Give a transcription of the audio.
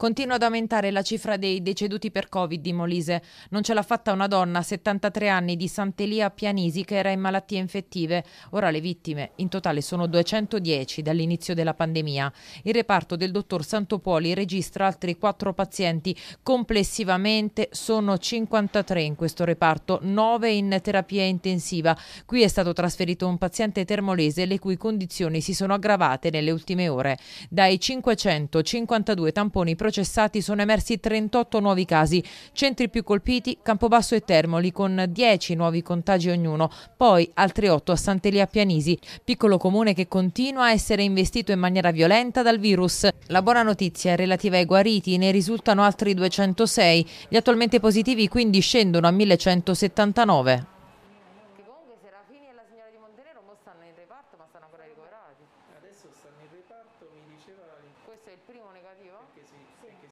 Continua ad aumentare la cifra dei deceduti per Covid di Molise. Non ce l'ha fatta una donna, 73 anni, di Sant'Elia Pianisi, che era in malattie infettive. Ora le vittime in totale sono 210 dall'inizio della pandemia. Il reparto del dottor Santopoli registra altri 4 pazienti. Complessivamente sono 53 in questo reparto, 9 in terapia intensiva. Qui è stato trasferito un paziente termolese le cui condizioni si sono aggravate nelle ultime ore. Dai 552 tamponi procedurali processati sono emersi 38 nuovi casi, centri più colpiti Campobasso e Termoli con 10 nuovi contagi ognuno, poi altri 8 a Sant'Elia Pianisi, piccolo comune che continua a essere investito in maniera violenta dal virus. La buona notizia è relativa ai guariti, ne risultano altri 206, gli attualmente positivi quindi scendono a 1179. stanno in reparto, mi diceva questo è il primo negativo? Perché si, sì. perché